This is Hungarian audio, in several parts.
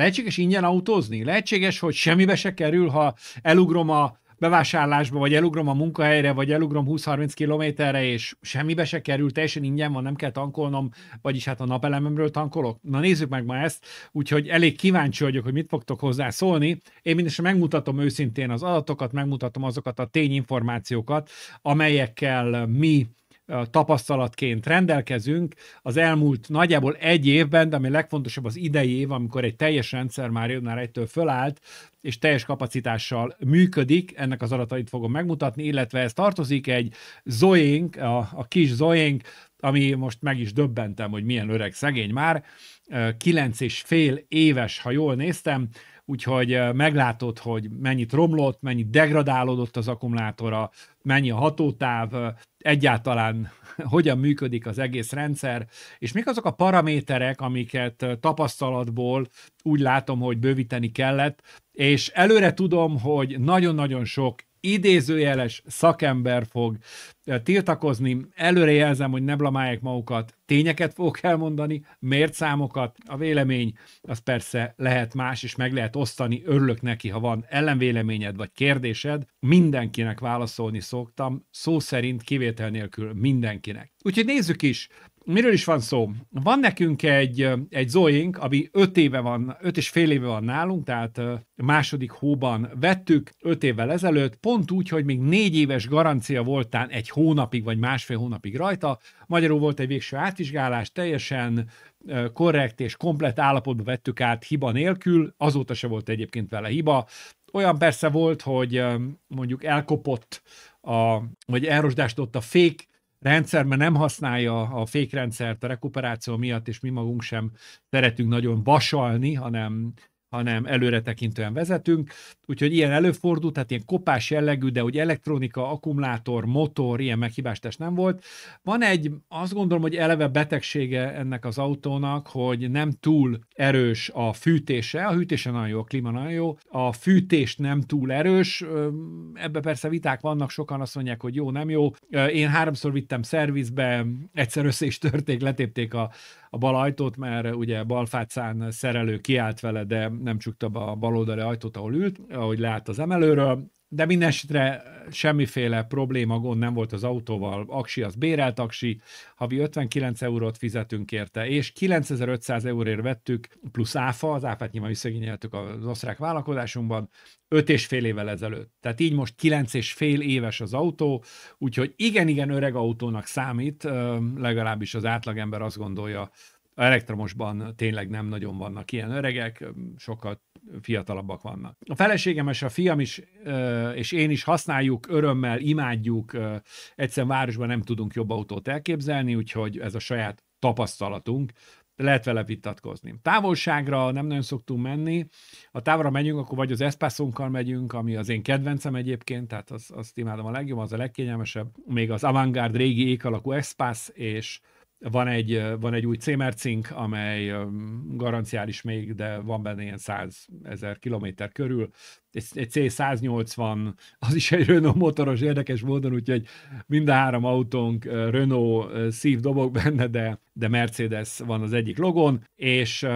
Lehetséges ingyen autózni? Lehetséges, hogy semmibe se kerül, ha elugrom a bevásárlásba, vagy elugrom a munkahelyre, vagy elugrom 20-30 kilométerre, és semmibe se kerül, teljesen ingyen van, nem kell tankolnom, vagyis hát a napelememről tankolok. Na nézzük meg ma ezt, úgyhogy elég kíváncsi vagyok, hogy mit fogtok hozzá szólni. Én mindesen megmutatom őszintén az adatokat, megmutatom azokat a tényinformációkat, amelyekkel mi tapasztalatként rendelkezünk az elmúlt nagyjából egy évben, de ami legfontosabb az idei év, amikor egy teljes rendszer már jön már egytől fölállt, és teljes kapacitással működik, ennek az adatait fogom megmutatni, illetve ez tartozik egy Zoénk, a, a kis Zoénk, ami most meg is döbbentem, hogy milyen öreg szegény már, kilenc és fél éves, ha jól néztem, úgyhogy eh, meglátod, hogy mennyit romlott, mennyit degradálódott az akkumulátora, mennyi a hatótáv, eh, egyáltalán hogyan működik az egész rendszer, és mik azok a paraméterek, amiket eh, tapasztalatból úgy látom, hogy bővíteni kellett, és előre tudom, hogy nagyon-nagyon sok idézőjeles szakember fog eh, tiltakozni. Előre jelzem, hogy ne blamálják magukat, tényeket fogok elmondani, miért számokat, a vélemény az persze lehet más, és meg lehet osztani, örülök neki, ha van ellenvéleményed vagy kérdésed, mindenkinek válaszolni szoktam, szó szerint kivétel nélkül mindenkinek. Úgyhogy nézzük is, miről is van szó? Van nekünk egy, egy Zoink, ami öt éve van, öt és fél éve van nálunk, tehát második hóban vettük, öt évvel ezelőtt, pont úgy, hogy még négy éves garancia voltán egy hónapig, vagy másfél hónapig rajta. Magyarul volt egy végső átvizsgálás, teljesen korrekt és komplett állapotba vettük át hiba nélkül, azóta se volt egyébként vele hiba. Olyan persze volt, hogy mondjuk elkopott a, vagy ott a fék, rendszer, mert nem használja a fékrendszert a rekuperáció miatt, és mi magunk sem szeretünk nagyon vasalni, hanem hanem előretekintően vezetünk. Úgyhogy ilyen előfordult, tehát ilyen kopás jellegű, de hogy elektronika, akkumulátor, motor, ilyen meghibástás nem volt. Van egy, azt gondolom, hogy eleve betegsége ennek az autónak, hogy nem túl erős a fűtése, a hűtése nagyon jó, a klíma nagyon jó, a fűtés nem túl erős, ebbe persze viták vannak, sokan azt mondják, hogy jó, nem jó. Én háromszor vittem szervizbe, egyszer össze is törték, letépték a, a bal ajtót, mert ugye balfácán szerelő kiállt vele, de nem csukta be a baloldali ajtót, ahol ült, ahogy lát az emelőről, de minden esetre eh, semmiféle probléma, gond nem volt az autóval. Aksi az bérelt aksi, havi 59 eurót fizetünk érte, és 9500 euróért vettük, plusz áfa, az áfát nyilván visszegényeltük az osztrák vállalkozásunkban, 5 és fél évvel ezelőtt. Tehát így most 9 és fél éves az autó, úgyhogy igen-igen öreg autónak számít, eh, legalábbis az átlagember azt gondolja, a elektromosban tényleg nem nagyon vannak ilyen öregek, sokat fiatalabbak vannak. A feleségem és a fiam is, és én is használjuk, örömmel, imádjuk, egyszerűen városban nem tudunk jobb autót elképzelni, úgyhogy ez a saját tapasztalatunk, lehet vele vitatkozni. Távolságra nem nagyon szoktunk menni, a távra megyünk, akkor vagy az Espasszunkkal megyünk, ami az én kedvencem egyébként, tehát az, azt imádom a legjobb, az a legkényelmesebb, még az avantgárd régi ék alakú Espasz, és van egy, van egy új címercink, amely garanciális még, de van benne ilyen 100 ezer kilométer körül. Egy, egy C180, az is egy Renault motoros érdekes módon, úgyhogy mind a három autónk Renault szív dobog benne, de, de Mercedes van az egyik logon, és,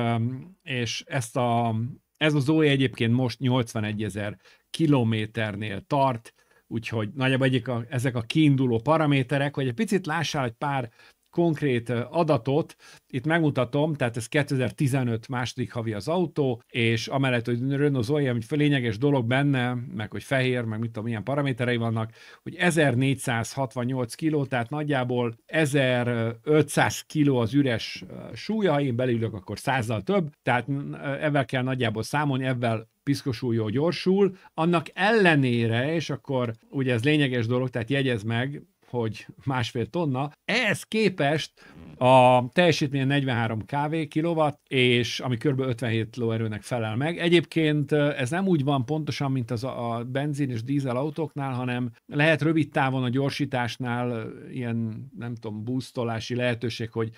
és ezt a, ez a Zoe egyébként most 81 ezer kilométernél tart, úgyhogy nagyjából egyik a, ezek a kiinduló paraméterek, hogy egy picit lássál egy pár konkrét adatot, itt megmutatom, tehát ez 2015 második havi az autó, és amellett, hogy Renault Zoe, ami lényeges dolog benne, meg hogy fehér, meg mit tudom, milyen paraméterei vannak, hogy 1468 kiló, tehát nagyjából 1500 kiló az üres súlya, ha én belülök, akkor százal több, tehát mm, ebben kell nagyjából számolni, ebben piszkosul jó gyorsul, annak ellenére, és akkor ugye ez lényeges dolog, tehát jegyez meg, hogy másfél tonna. Ehhez képest a teljesítmény 43 kW kilowatt, és ami kb. 57 lóerőnek felel meg. Egyébként ez nem úgy van pontosan, mint az a benzin és dízel autóknál, hanem lehet rövid távon a gyorsításnál ilyen, nem tudom, búztolási lehetőség, hogy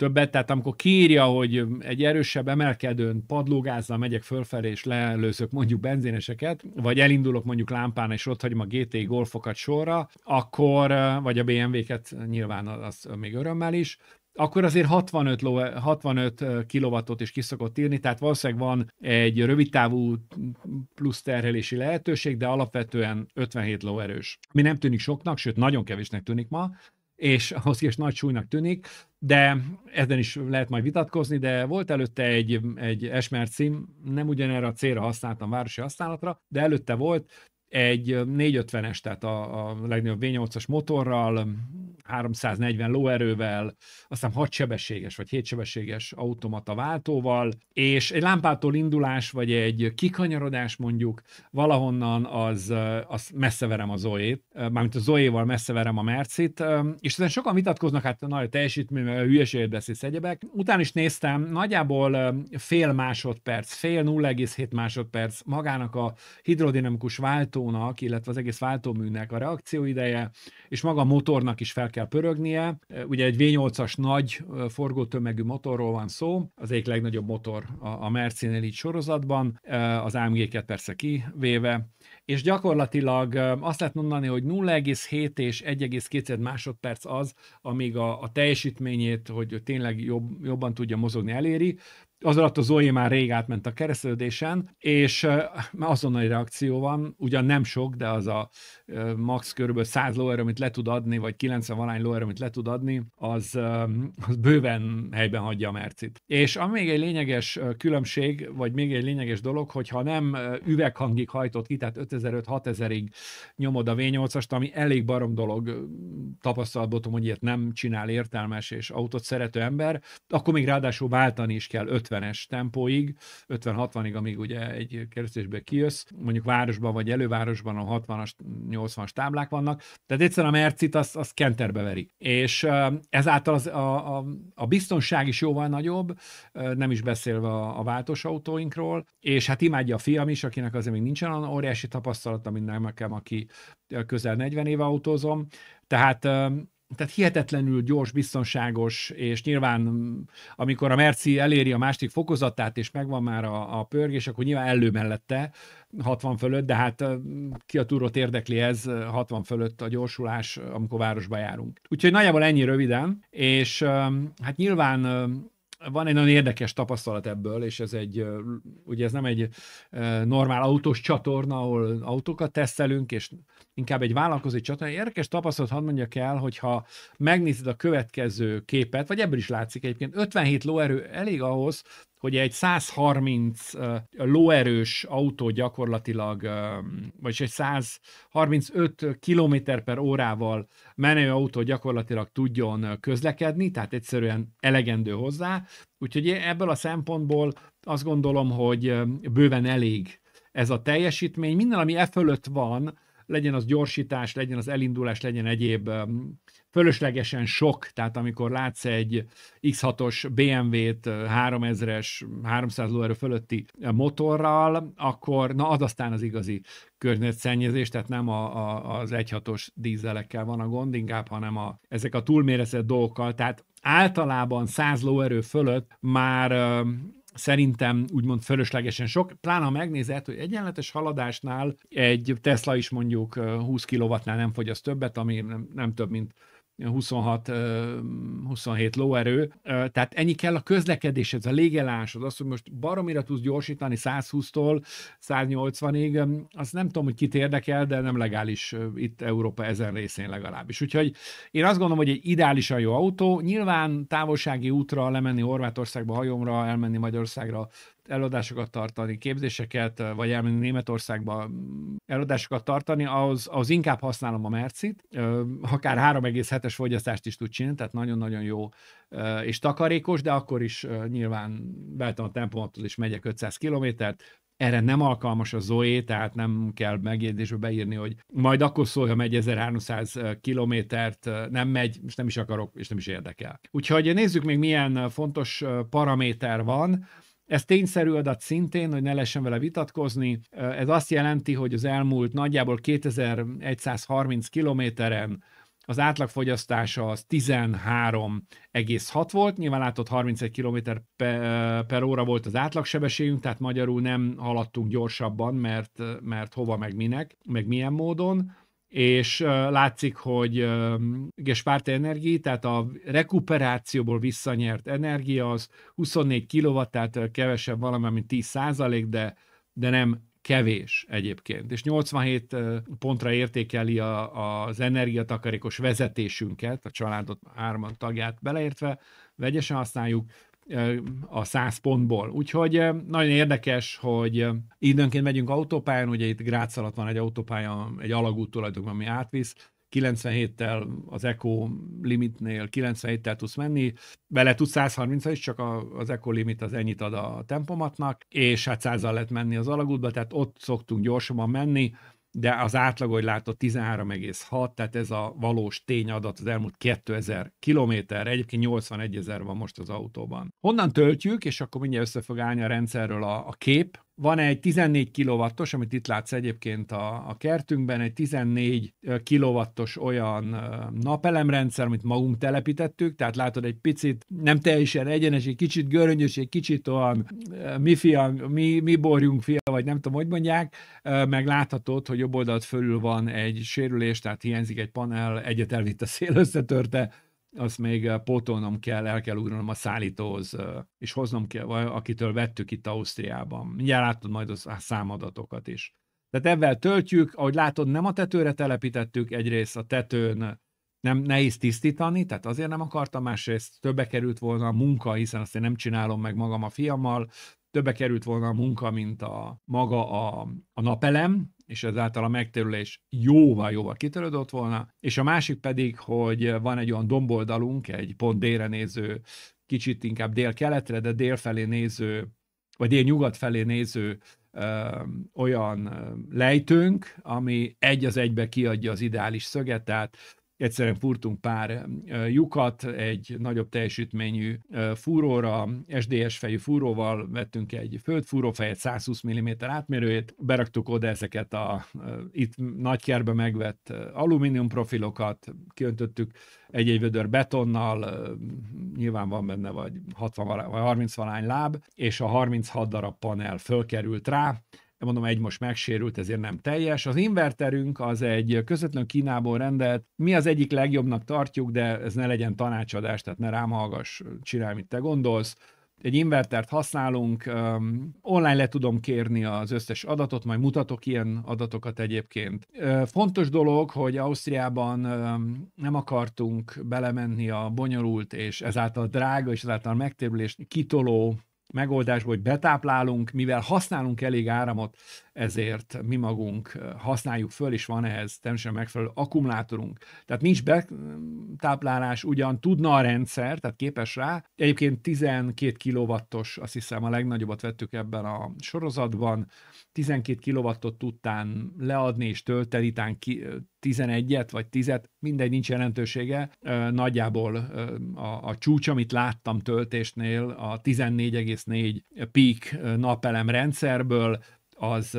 többet, tehát amikor kírja, hogy egy erősebb emelkedőn padlógázzal megyek fölfelé, és leelőzök mondjuk benzineseket, vagy elindulok mondjuk lámpán, és ott hagyom a GT golfokat sorra, akkor, vagy a BMW-ket nyilván az még örömmel is, akkor azért 65, ló, 65 kilovattot is kiszokott írni, tehát valószínűleg van egy rövidtávú plusz terhelési lehetőség, de alapvetően 57 lóerős. Mi nem tűnik soknak, sőt nagyon kevésnek tűnik ma, és ahhoz is nagy súlynak tűnik, de ezen is lehet majd vitatkozni, de volt előtte egy, egy Esmer cím, nem ugyanerre a célra használtam városi használatra, de előtte volt, egy 450-es, tehát a, a legnagyobb V8-as motorral, 340 lóerővel, aztán 6 sebességes vagy 7 sebességes automata váltóval, és egy lámpától indulás, vagy egy kikanyarodás mondjuk, valahonnan az, az messze verem a Zoét, mármint a Zoéval messze verem a Mercit, és ezen sokan vitatkoznak, hát a nagy teljesítmény, a hülyeséget beszélsz egyebek. Utána is néztem, nagyjából fél másodperc, fél 0,7 másodperc magának a hidrodinamikus váltó váltónak, illetve az egész váltóműnek a reakcióideje, és maga a motornak is fel kell pörögnie. Ugye egy V8-as nagy forgótömegű motorról van szó, az egyik legnagyobb motor a, mercedes Mercinél így sorozatban, az AMG-ket persze kivéve, és gyakorlatilag azt lehet mondani, hogy 0,7 és 1,2 másodperc az, amíg a, a teljesítményét, hogy tényleg jobb, jobban tudja mozogni, eléri az alatt a Zoe már rég átment a keresztődésen, és már azonnali reakció van, ugyan nem sok, de az a max körülbelül 100 lóerő, amit le tud adni, vagy 90 valány lóerő, amit le tud adni, az, az bőven helyben hagyja a mercit. És ami még egy lényeges különbség, vagy még egy lényeges dolog, hogyha nem üveghangig hajtott ki, tehát 5500-6000-ig nyomod a V8-ast, ami elég barom dolog, tapasztalatból hogy ilyet nem csinál értelmes és autót szerető ember, akkor még ráadásul váltani is kell 5 50-es tempóig, 50-60-ig, amíg ugye egy keresztésből kijössz, mondjuk városban vagy elővárosban a 60-as, 80-as táblák vannak, tehát egyszerűen a mercit az, az kenterbe veri. És ezáltal az, a, a, a biztonság is jóval nagyobb, nem is beszélve a, a váltós autóinkról, és hát imádja a fiam is, akinek azért még nincsen olyan óriási tapasztalata, mint nekem, aki közel 40 éve autózom, tehát tehát hihetetlenül gyors, biztonságos, és nyilván mm, amikor a Merci eléri a másik fokozatát, és megvan már a, a pörgés, akkor nyilván elő mellette 60 fölött, de hát mm, ki a túrót érdekli ez 60 fölött a gyorsulás, amikor városba járunk. Úgyhogy nagyjából ennyi röviden, és mm, hát nyilván van egy nagyon érdekes tapasztalat ebből, és ez egy, ugye ez nem egy normál autós csatorna, ahol autókat tesztelünk, és inkább egy vállalkozói csata. Érdekes tapasztalat, hadd mondjak el, hogyha megnézed a következő képet, vagy ebből is látszik egyébként, 57 lóerő elég ahhoz, hogy egy 130 lóerős autó gyakorlatilag, vagy egy 135 km per órával menő autó gyakorlatilag tudjon közlekedni, tehát egyszerűen elegendő hozzá. Úgyhogy ebből a szempontból azt gondolom, hogy bőven elég ez a teljesítmény. Minden, ami e fölött van, legyen az gyorsítás, legyen az elindulás, legyen egyéb um, fölöslegesen sok, tehát amikor látsz egy X6-os BMW-t 3000-es, 300 lóerő fölötti uh, motorral, akkor na az aztán az igazi környezetszennyezés, tehát nem a, a, az 1.6-os dízelekkel van a gond, inkább, hanem a, ezek a túlmérezett dolgokkal, tehát általában 100 lóerő fölött már um, szerintem úgymond fölöslegesen sok, pláne ha megnézed, hogy egyenletes haladásnál egy Tesla is mondjuk 20 kW-nál nem fogyaszt többet, ami nem, nem több, mint 26-27 lóerő. Tehát ennyi kell a közlekedéshez, a légelás, az, hogy most baromira tudsz gyorsítani 120-tól 180-ig, az nem tudom, hogy kit érdekel, de nem legális itt Európa ezen részén legalábbis. Úgyhogy én azt gondolom, hogy egy ideálisan jó autó. Nyilván távolsági útra lemenni Horvátországba, hajomra, elmenni Magyarországra előadásokat tartani, képzéseket, vagy elmenni Németországba mm, előadásokat tartani, az az inkább használom a Mercit, akár 3,7-es fogyasztást is tud csinálni, tehát nagyon-nagyon jó és takarékos, de akkor is nyilván beltem a tempomattól is megyek 500 kilométert, erre nem alkalmas a Zoe, tehát nem kell megjegyzésbe beírni, hogy majd akkor szól, ha megy 1300 kilométert, nem megy, és nem is akarok, és nem is érdekel. Úgyhogy nézzük még milyen fontos paraméter van, ez tényszerű adat szintén, hogy ne lehessen vele vitatkozni. Ez azt jelenti, hogy az elmúlt nagyjából 2130 kilométeren az átlagfogyasztása az 13,6 volt, nyilván látott 31 km per óra volt az átlagsebességünk, tehát magyarul nem haladtunk gyorsabban, mert, mert hova meg minek, meg milyen módon és látszik, hogy gespárta energia, tehát a rekuperációból visszanyert energia az 24 kW, tehát kevesebb valami, mint 10 százalék, de, de nem kevés egyébként. És 87 pontra értékeli a, az energiatakarékos vezetésünket, a családot hárman tagját beleértve, vegyesen használjuk, a 100 pontból. Úgyhogy nagyon érdekes, hogy időnként megyünk autópályán, ugye itt Grác alatt van egy autópálya, egy alagút tulajdonképpen, ami átvisz, 97-tel az Eco limitnél 97-tel tudsz menni, vele tudsz 130 is, csak az Eco limit az ennyit ad a tempomatnak, és hát 100 lehet menni az alagútba, tehát ott szoktunk gyorsabban menni, de az átlag, hogy látod, 13,6, tehát ez a valós tényadat az elmúlt 2000 kilométerre, egyébként 81 ezer van most az autóban. Honnan töltjük, és akkor mindjárt össze fog állni a rendszerről a, a kép, van egy 14 kilovattos, amit itt látsz egyébként a, a kertünkben, egy 14 kilovattos olyan napelemrendszer, amit magunk telepítettük, tehát látod egy picit, nem teljesen egyenes, egy kicsit göröngyös, egy kicsit olyan mi fia, mi, mi borjunk fia, vagy nem tudom, hogy mondják, meg láthatod, hogy jobb oldalt fölül van egy sérülés, tehát hiányzik egy panel, egyet elvitt a szél összetörte, azt még pótolnom kell, el kell ugranom a szállítóhoz, és hoznom kell, akitől vettük itt Ausztriában. Mindjárt látod majd a számadatokat is. Tehát ebben töltjük, ahogy látod, nem a tetőre telepítettük, egyrészt a tetőn nem nehéz tisztítani, tehát azért nem akartam, másrészt többe került volna a munka, hiszen azt én nem csinálom meg magam a fiammal, többe került volna a munka, mint a maga a, a napelem, és ezáltal a megtérülés jóval-jóval kitörődött volna, és a másik pedig, hogy van egy olyan domboldalunk, egy pont délre néző, kicsit inkább dél-keletre, de dél felé néző, vagy dél-nyugat felé néző ö, olyan lejtőnk, ami egy az egybe kiadja az ideális szöget, tehát egyszerűen furtunk pár lyukat, egy nagyobb teljesítményű fúróra, SDS fejű fúróval vettünk egy földfúrófejet, 120 mm átmérőjét, beraktuk oda ezeket a itt nagykerbe megvett alumínium profilokat, kiöntöttük egy-egy vödör betonnal, nyilván van benne vagy 60 vagy 30 valány láb, és a 36 darab panel fölkerült rá, mondom, egy most megsérült, ezért nem teljes. Az inverterünk az egy közvetlen Kínából rendelt, mi az egyik legjobbnak tartjuk, de ez ne legyen tanácsadás, tehát ne rám hallgass, csinálj, mit te gondolsz egy invertert használunk, online le tudom kérni az összes adatot, majd mutatok ilyen adatokat egyébként. Fontos dolog, hogy Ausztriában nem akartunk belemenni a bonyolult és ezáltal drága és ezáltal megtérülést kitoló megoldásból, hogy betáplálunk, mivel használunk elég áramot, ezért mi magunk használjuk föl, és van ehhez természetesen megfelelő akkumulátorunk. Tehát nincs betáplálás, ugyan tudna a rendszer, tehát képes rá. Egyébként 12 kilovattos, azt hiszem a legnagyobbat vettük ebben a sorozatban, 12 kilovattot tudtán leadni és tölteni, 11-et vagy 10-et, mindegy, nincs jelentősége. Nagyjából a, a csúcs, amit láttam töltésnél, a 14,4 peak napelem rendszerből az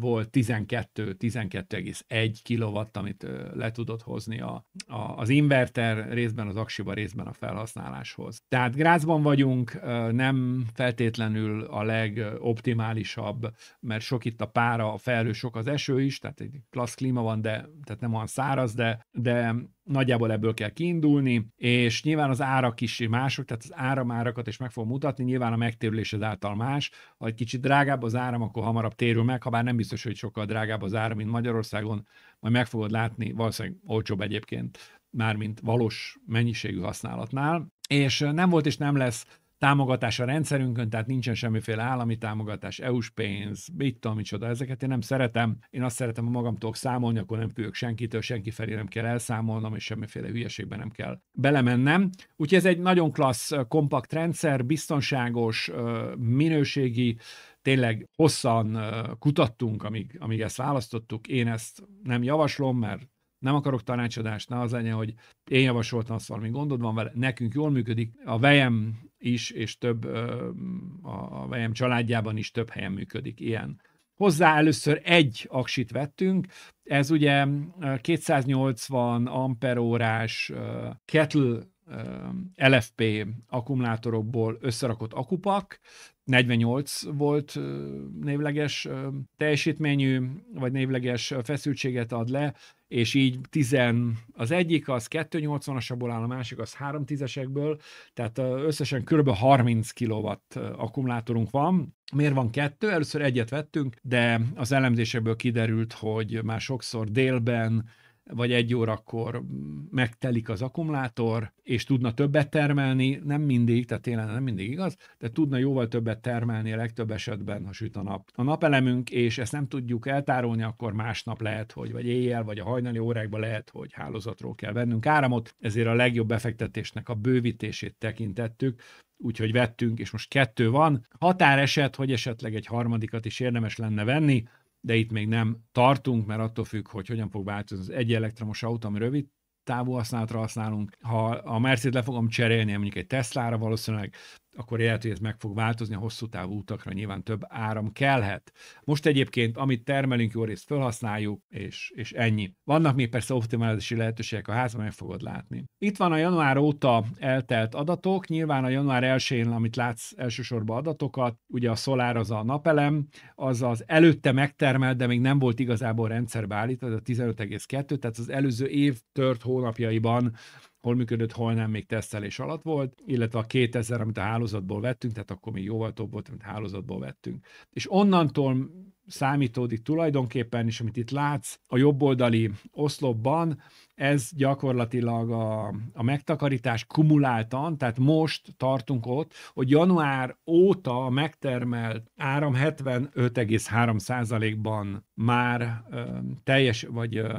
volt 12, 12,1 kilowatt, amit le tudott hozni a, a, az inverter részben az aksiba, részben a felhasználáshoz. Tehát grázban vagyunk, nem feltétlenül a legoptimálisabb, mert sok itt a pára, a felhő, sok az eső is, tehát egy klassz klíma van, de tehát nem olyan száraz, de, de Nagyjából ebből kell kiindulni, és nyilván az árak is mások, tehát az áramárakat is meg fogom mutatni, nyilván a megtérülés által más. Ha egy kicsit drágább az áram, akkor hamarabb térül meg, ha bár nem biztos, hogy sokkal drágább az áram, mint Magyarországon, majd meg fogod látni, valószínűleg olcsóbb egyébként, mármint valós mennyiségű használatnál. És nem volt és nem lesz támogatás a rendszerünkön, tehát nincsen semmiféle állami támogatás, EU-s pénz, mit tudom, micsoda, ezeket én nem szeretem. Én azt szeretem, ha magamtól számolni, akkor nem fülök senkitől, senki felé nem kell elszámolnom, és semmiféle hülyeségbe nem kell belemennem. Úgyhogy ez egy nagyon klassz, kompakt rendszer, biztonságos, minőségi, tényleg hosszan kutattunk, amíg, amíg ezt választottuk. Én ezt nem javaslom, mert nem akarok tanácsadást, ne az legyen, hogy én javasoltam, azt valami gondod van vele, nekünk jól működik. A vejem is, és több a vejem családjában is több helyen működik ilyen. Hozzá először egy aksit vettünk, ez ugye 280 amperórás kettle LFP akkumulátorokból összerakott akupak, 48 volt névleges teljesítményű, vagy névleges feszültséget ad le, és így tizen, az egyik az 280-asabból áll, a másik az 3 esekből tehát összesen kb. 30 kW akkumulátorunk van. Miért van kettő? Először egyet vettünk, de az elemzésekből kiderült, hogy már sokszor délben vagy egy órakor megtelik az akkumulátor, és tudna többet termelni, nem mindig, tehát tényleg nem mindig igaz, de tudna jóval többet termelni a legtöbb esetben, ha süt a nap. A napelemünk, és ezt nem tudjuk eltárolni, akkor másnap lehet, hogy vagy éjjel, vagy a hajnali órákban lehet, hogy hálózatról kell vennünk áramot, ezért a legjobb befektetésnek a bővítését tekintettük, úgyhogy vettünk, és most kettő van. Határeset, hogy esetleg egy harmadikat is érdemes lenne venni, de itt még nem tartunk, mert attól függ, hogy hogyan fog változni az egy elektromos autó, ami rövid távú használatra használunk. Ha a Mercedes le fogom cserélni, mondjuk egy Teslára valószínűleg akkor lehet, hogy ez meg fog változni, a hosszú távú utakra nyilván több áram kellhet. Most egyébként, amit termelünk, jó részt felhasználjuk, és, és ennyi. Vannak még persze optimálási lehetőségek a házban, meg fogod látni. Itt van a január óta eltelt adatok, nyilván a január 1-én, amit látsz elsősorban adatokat, ugye a szolár az a napelem, az az előtte megtermelt, de még nem volt igazából rendszerbe állítva, ez a 15,2, tehát az előző év tört hónapjaiban hol működött, hol nem, még tesztelés alatt volt, illetve a 2000, amit a hálózatból vettünk, tehát akkor még jóval több volt, amit a hálózatból vettünk. És onnantól számítódik tulajdonképpen, és amit itt látsz a jobboldali oszlopban, ez gyakorlatilag a, a megtakarítás kumuláltan, tehát most tartunk ott, hogy január óta megtermelt áram 75,3%-ban már ö, teljes, vagy ö,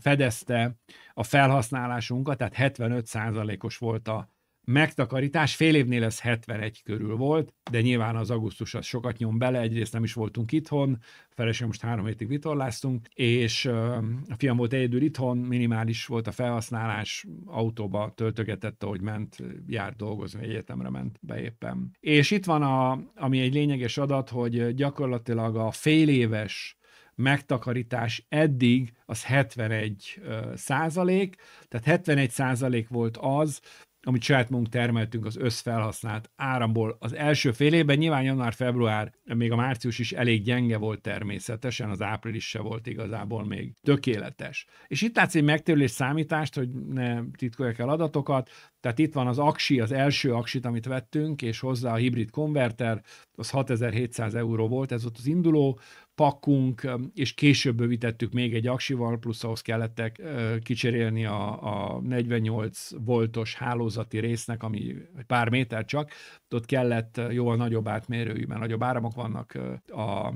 fedezte a felhasználásunkat, tehát 75%-os volt a megtakarítás fél évnél ez 71 körül volt, de nyilván az augusztus az sokat nyom bele, egyrészt nem is voltunk itthon, a feleségem most három hétig vitorláztunk, és a fiam volt egyedül itthon, minimális volt a felhasználás, autóba töltögetett, ahogy ment, járt dolgozni, egyetemre ment be éppen. És itt van, a, ami egy lényeges adat, hogy gyakorlatilag a fél éves megtakarítás eddig az 71 százalék, tehát 71 százalék volt az, amit saját magunk termeltünk az összfelhasznált áramból. Az első fél évben nyilván január-február, még a március is elég gyenge volt természetesen, az április se volt igazából még tökéletes. És itt látszik egy megtérülés számítást, hogy ne titkoljak el adatokat, tehát itt van az aksi, az első aksit, amit vettünk, és hozzá a hibrid konverter, az 6700 euró volt, ez volt az induló, pakunk, és később bővítettük még egy aksival, plusz ahhoz kellettek kicserélni a, a 48 voltos hálózati résznek, ami pár méter csak, ott kellett jóval nagyobb átmérőjű, mert nagyobb áramok vannak a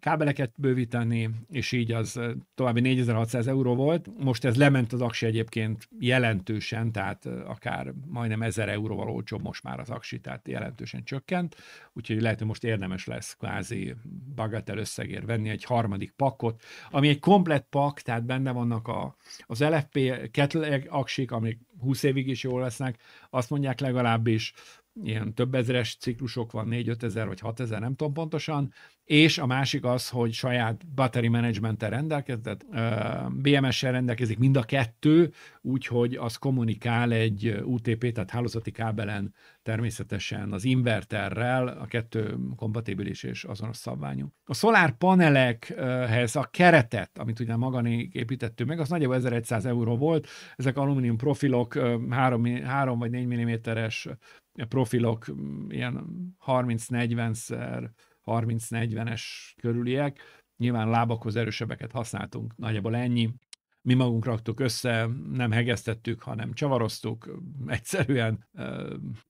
kábeleket bővíteni, és így az további 4600 euró volt. Most ez lement az aksi egyébként jelentősen, tehát akár majdnem 1000 euróval olcsóbb most már az aksi, tehát jelentősen csökkent, úgyhogy lehet, hogy most érdemes lesz kvázi bagatel összegét forintért venni egy harmadik pakkot, ami egy komplet pak, tehát benne vannak a, az LFP kettle aksik, amik 20 évig is jól lesznek, azt mondják legalábbis, ilyen több ezeres ciklusok van, 4 ezer vagy 6 ezer, nem tudom pontosan, és a másik az, hogy saját battery managementtel rendelkezett, BMS-sel rendelkezik mind a kettő, úgyhogy az kommunikál egy UTP, tehát hálózati kábelen természetesen az inverterrel, a kettő kompatibilis és azonos szabványú. A szolár panelekhez a keretet, amit ugye maganék építettünk meg, az nagyjából 1100 euró volt, ezek alumínium profilok, 3, 3 vagy 4 mm-es profilok mm, ilyen 30-40-szer, 30-40-es körüliek. Nyilván lábakhoz erősebbeket használtunk, nagyjából ennyi. Mi magunk raktuk össze, nem hegesztettük, hanem csavaroztuk, egyszerűen,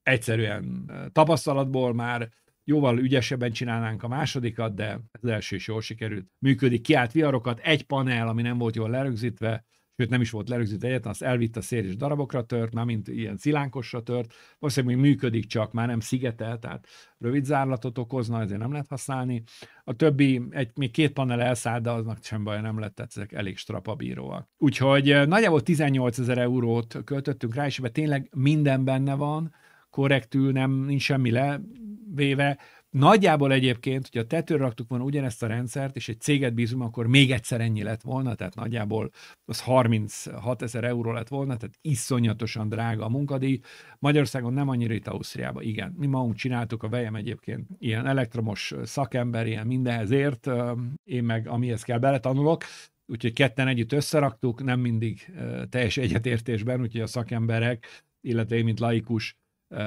egyszerűen tapasztalatból már jóval ügyesebben csinálnánk a másodikat, de az első is jól sikerült. Működik kiált viharokat, egy panel, ami nem volt jól lerögzítve, sőt nem is volt lerögzítve egyetlen, azt elvitt a szél és darabokra tört, már mint ilyen szilánkosra tört, valószínűleg még működik csak, már nem szigetel, tehát rövid zárlatot okozna, ezért nem lehet használni. A többi, egy, még két panel elszállt, de aznak sem baj nem lett, tehát ezek elég strapabíróak. Úgyhogy eh, nagyjából 18 ezer eurót költöttünk rá, és ebben tényleg minden benne van, korrektül, nem, nincs semmi levéve, Nagyjából egyébként, hogyha tetőre raktuk volna ugyanezt a rendszert, és egy céget bízunk, akkor még egyszer ennyi lett volna, tehát nagyjából az 36 ezer euró lett volna, tehát iszonyatosan drága a munkadíj. Magyarországon nem annyira itt Ausztriában, igen. Mi magunk csináltuk, a vejem egyébként ilyen elektromos szakember, ilyen mindenhez ért, én meg amihez kell beletanulok, úgyhogy ketten együtt összeraktuk, nem mindig teljes egyetértésben, úgyhogy a szakemberek, illetve én, mint laikus,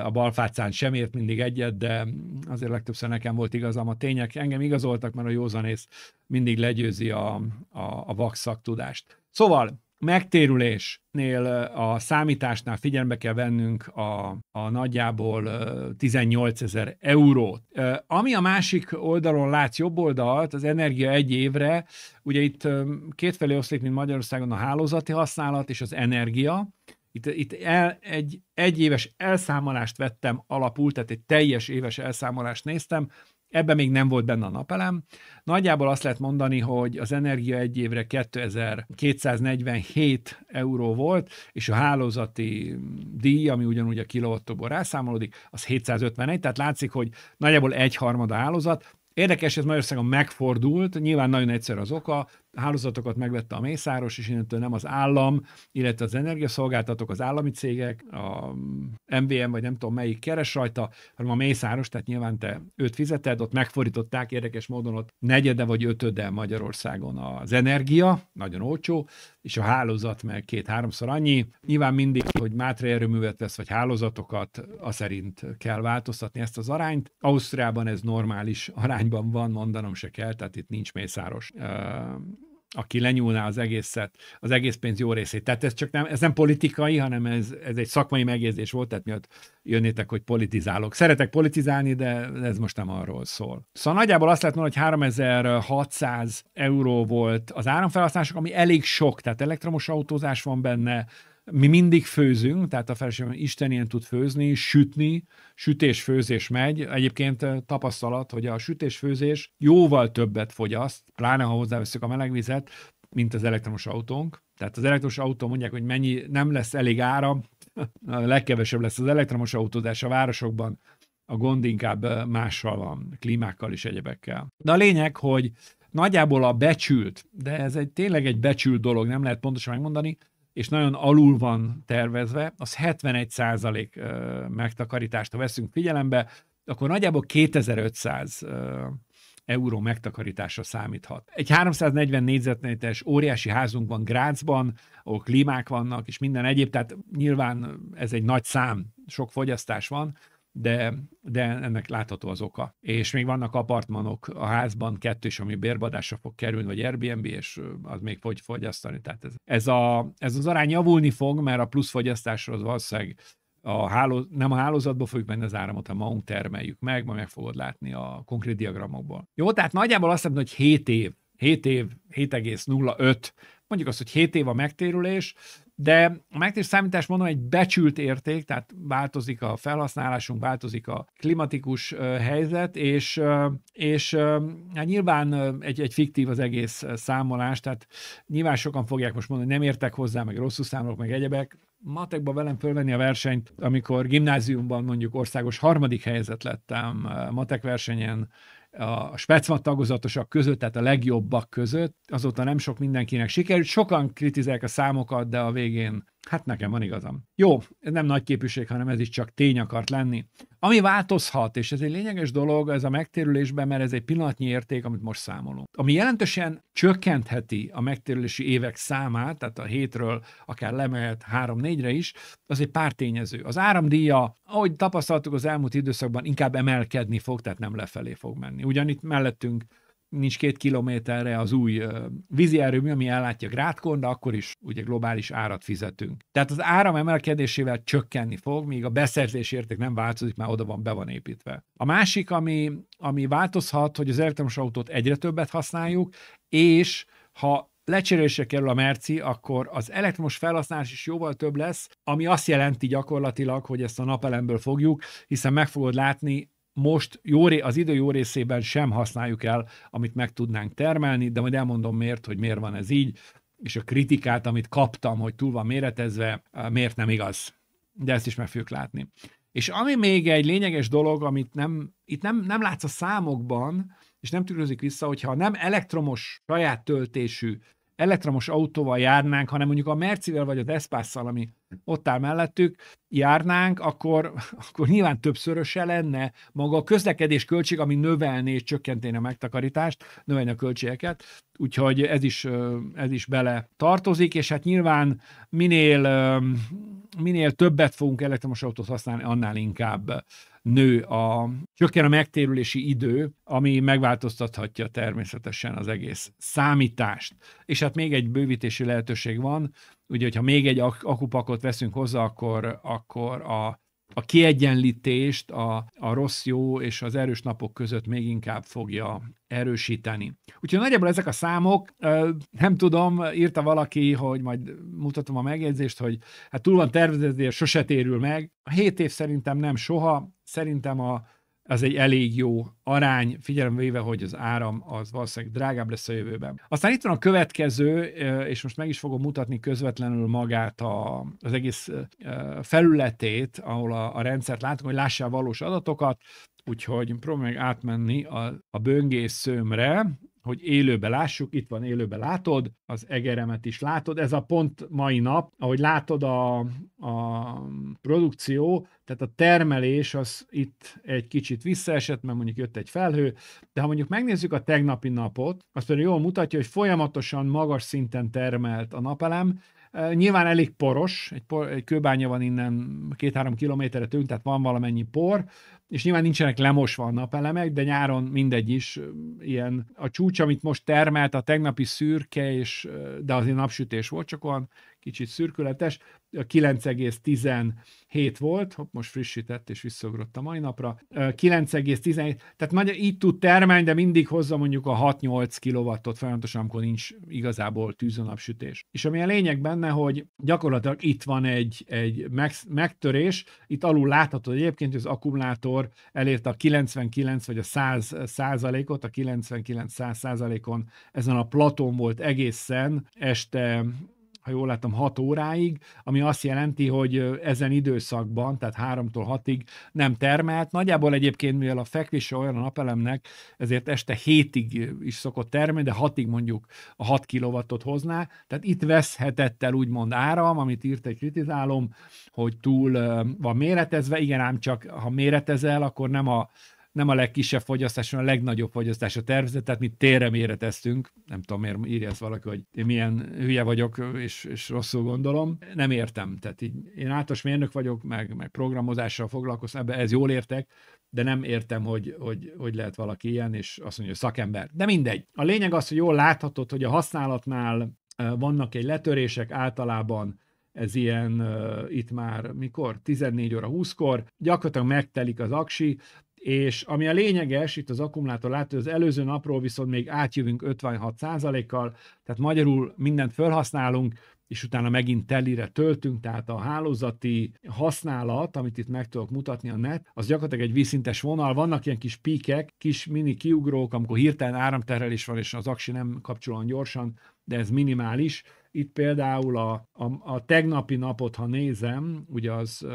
a balfácán sem ért mindig egyet, de azért legtöbbször nekem volt igazam. A tények engem igazoltak, mert a józanész mindig legyőzi a, a, a vak tudást. Szóval megtérülésnél a számításnál figyelme kell vennünk a, a nagyjából 18 ezer eurót. Ami a másik oldalon látsz jobb oldalt, az energia egy évre, ugye itt kétfelé oszlik, mint Magyarországon a hálózati használat és az energia, itt, itt el, egy, egy éves elszámolást vettem alapul, tehát egy teljes éves elszámolást néztem, ebben még nem volt benne a napelem. Nagyjából azt lehet mondani, hogy az energia egy évre 2247 euró volt, és a hálózati díj, ami ugyanúgy a kilovattóból rászámolódik, az 751, tehát látszik, hogy nagyjából egy harmada hálózat, Érdekes, ez Magyarországon megfordult, nyilván nagyon egyszer az oka, hálózatokat megvette a Mészáros, és innentől nem az állam, illetve az energiaszolgáltatók, az állami cégek, a MVM, vagy nem tudom melyik keres rajta, hanem a Mészáros, tehát nyilván te őt fizeted, ott megfordították érdekes módon ott negyede vagy ötöde Magyarországon az energia, nagyon olcsó, és a hálózat meg két-háromszor annyi. Nyilván mindig, hogy Mátra erőművet vesz, vagy hálózatokat, az szerint kell változtatni ezt az arányt. Ausztriában ez normális arányban van, mondanom se kell, tehát itt nincs mészáros aki lenyúlná az egészet, az egész pénz jó részét. Tehát ez csak nem, ez nem politikai, hanem ez, ez egy szakmai megjegyzés volt, tehát miatt jönnétek, hogy politizálok. Szeretek politizálni, de ez most nem arról szól. Szóval nagyjából azt lehet mondani, hogy 3600 euró volt az áramfelhasználás, ami elég sok, tehát elektromos autózás van benne, mi mindig főzünk, tehát a feleségem Isten ilyen tud főzni, sütni, sütés-főzés megy. Egyébként eh, tapasztalat, hogy a sütés-főzés jóval többet fogyaszt, pláne ha hozzáveszünk a melegvizet, mint az elektromos autónk. Tehát az elektromos autó mondják, hogy mennyi nem lesz elég ára? a legkevesebb lesz az elektromos autózás a városokban, a gond inkább eh, mással van, klímákkal és egyebekkel. De a lényeg, hogy nagyjából a becsült, de ez egy tényleg egy becsült dolog, nem lehet pontosan megmondani, és nagyon alul van tervezve, az 71 százalék megtakarítást, ha veszünk figyelembe, akkor nagyjából 2500 euró megtakarításra számíthat. Egy 340 négyzetméteres óriási van Grácsban, ahol klímák vannak, és minden egyéb, tehát nyilván ez egy nagy szám, sok fogyasztás van, de, de ennek látható az oka. És még vannak apartmanok a házban, kettő is, ami bérbadásra fog kerülni, vagy Airbnb, és az még fogy fogyasztani. Tehát ez, ez, a, ez az arány javulni fog, mert a plusz fogyasztásra az valószínűleg a háló, nem a hálózatba fogjuk menni az áramot, hanem magunk termeljük meg, majd meg fogod látni a konkrét diagramokból. Jó, tehát nagyjából azt mondom, hogy 7 év, 7 év, 7,05, mondjuk azt, hogy 7 év a megtérülés, de a megtés számítás mondom egy becsült érték, tehát változik a felhasználásunk, változik a klimatikus helyzet, és, és hát nyilván egy, egy fiktív az egész számolás, tehát nyilván sokan fogják most mondani, hogy nem értek hozzá, meg rosszul számolok, meg egyebek, matekba velem fölvenni a versenyt, amikor gimnáziumban mondjuk országos harmadik helyzet lettem matek versenyen, a Specma tagozatosak között, tehát a legjobbak között, azóta nem sok mindenkinek sikerült. Sokan kritizálják a számokat, de a végén Hát nekem van igazam. Jó, ez nem nagy képűség, hanem ez is csak tény akart lenni. Ami változhat, és ez egy lényeges dolog, ez a megtérülésben, mert ez egy pillanatnyi érték, amit most számolunk. Ami jelentősen csökkentheti a megtérülési évek számát, tehát a hétről akár lemehet három-négyre is, az egy pár tényező. Az áramdíja, ahogy tapasztaltuk az elmúlt időszakban, inkább emelkedni fog, tehát nem lefelé fog menni. Ugyan itt mellettünk nincs két kilométerre az új vízi erőmű, ami ellátja Grátkon, de akkor is ugye globális árat fizetünk. Tehát az áram emelkedésével csökkenni fog, míg a beszerzés érték nem változik, mert oda van, be van építve. A másik, ami, ami változhat, hogy az elektromos autót egyre többet használjuk, és ha lecserélésre kerül a merci, akkor az elektromos felhasználás is jóval több lesz, ami azt jelenti gyakorlatilag, hogy ezt a napelemből fogjuk, hiszen meg fogod látni most jó, az idő jó részében sem használjuk el, amit meg tudnánk termelni, de majd elmondom miért, hogy miért van ez így, és a kritikát, amit kaptam, hogy túl van méretezve, miért nem igaz. De ezt is meg fogjuk látni. És ami még egy lényeges dolog, amit nem, itt nem, nem látsz a számokban, és nem tükrözik vissza, hogyha nem elektromos, saját töltésű elektromos autóval járnánk, hanem mondjuk a Mercivel vagy a Despásszal, ami ott áll mellettük, járnánk, akkor, akkor nyilván többszöröse lenne maga a közlekedés költség, ami növelné és csökkenténe a megtakarítást, növelni a költségeket, úgyhogy ez is, ez is bele tartozik, és hát nyilván minél, minél többet fogunk elektromos autót használni, annál inkább nő a, csökken a megtérülési idő, ami megváltoztathatja természetesen az egész számítást. És hát még egy bővítési lehetőség van, ugye, hogyha még egy akupakot veszünk hozzá, akkor, akkor a a kiegyenlítést a, a rossz-jó és az erős napok között még inkább fogja erősíteni. Úgyhogy nagyjából ezek a számok, nem tudom, írta valaki, hogy majd mutatom a megjegyzést, hogy hát túl van tervezve, sose térül meg. A hét év szerintem nem soha, szerintem a ez egy elég jó arány, figyelembe véve, hogy az áram az valószínűleg drágább lesz a jövőben. Aztán itt van a következő, és most meg is fogom mutatni közvetlenül magát a, az egész felületét, ahol a, a rendszert látunk, hogy lássál valós adatokat, úgyhogy próbálj meg átmenni a, a böngészőmre, hogy élőbe lássuk, itt van élőbe látod, az egeremet is látod, ez a pont mai nap, ahogy látod a, a produkció, tehát a termelés az itt egy kicsit visszaesett, mert mondjuk jött egy felhő, de ha mondjuk megnézzük a tegnapi napot, azt pedig jól mutatja, hogy folyamatosan magas szinten termelt a napelem, Nyilván elég poros, egy, por, egy kőbánya van innen két-három kilométerre tőlünk, tehát van valamennyi por, és nyilván nincsenek lemosva a napelemek, de nyáron mindegy is ilyen. A csúcs, amit most termelt, a tegnapi szürke, és, de azért napsütés volt, csak olyan kicsit szürkületes, 9,17 volt, hopp, most frissített és visszaugrott a mai napra, 9,17, tehát magyar így tud termelni, de mindig hozza mondjuk a 6-8 kilovattot folyamatosan, amikor nincs igazából tűz a És ami a lényeg benne, hogy gyakorlatilag itt van egy, egy megtörés, itt alul látható egyébként, hogy az akkumulátor elérte a 99 vagy a 100 százalékot, a 99 100 százalékon ezen a platón volt egészen este ha jól látom, 6 óráig, ami azt jelenti, hogy ezen időszakban, tehát 3-tól 6-ig nem termelt. Nagyjából egyébként, mivel a fekvése olyan a napelemnek, ezért este 7-ig is szokott termelni, de 6-ig mondjuk a 6 kilovattot hozná. Tehát itt veszhetett el úgymond áram, amit írt egy kritizálom, hogy túl van méretezve. Igen, ám csak ha méretezel, akkor nem a nem a legkisebb fogyasztás, hanem a legnagyobb fogyasztás a tervezet, tehát mi térre méreteztünk, nem tudom miért írja ezt valaki, hogy én milyen hülye vagyok, és, és rosszul gondolom, nem értem, tehát így én általános mérnök vagyok, meg, meg programozással foglalkozom, ebbe ez jól értek, de nem értem, hogy, hogy, hogy lehet valaki ilyen, és azt mondja, hogy szakember. De mindegy. A lényeg az, hogy jól láthatod, hogy a használatnál vannak egy letörések, általában ez ilyen uh, itt már mikor? 14 óra 20-kor, gyakorlatilag megtelik az aksi, és ami a lényeges, itt az akkumulátor látó, az előző napról viszont még átjövünk 56%-kal, tehát magyarul mindent felhasználunk, és utána megint telire töltünk, tehát a hálózati használat, amit itt meg tudok mutatni a net, az gyakorlatilag egy vízszintes vonal, vannak ilyen kis píkek, kis mini kiugrók, amikor hirtelen áramterelés van, és az aksi nem kapcsolóan gyorsan, de ez minimális, itt például a, a, a tegnapi napot, ha nézem, ugye az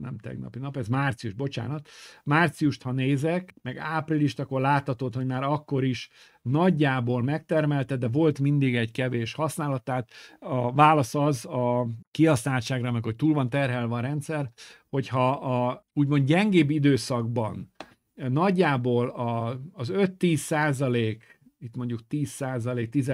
nem tegnapi nap, ez március, bocsánat, márciust, ha nézek, meg áprilist, akkor láthatod, hogy már akkor is nagyjából megtermelte, de volt mindig egy kevés használat, tehát a válasz az a kihasználtságra, meg hogy túl van terhelve a rendszer, hogyha a úgymond gyengébb időszakban nagyjából a, az 5-10 százalék, itt mondjuk 10 százalék, 10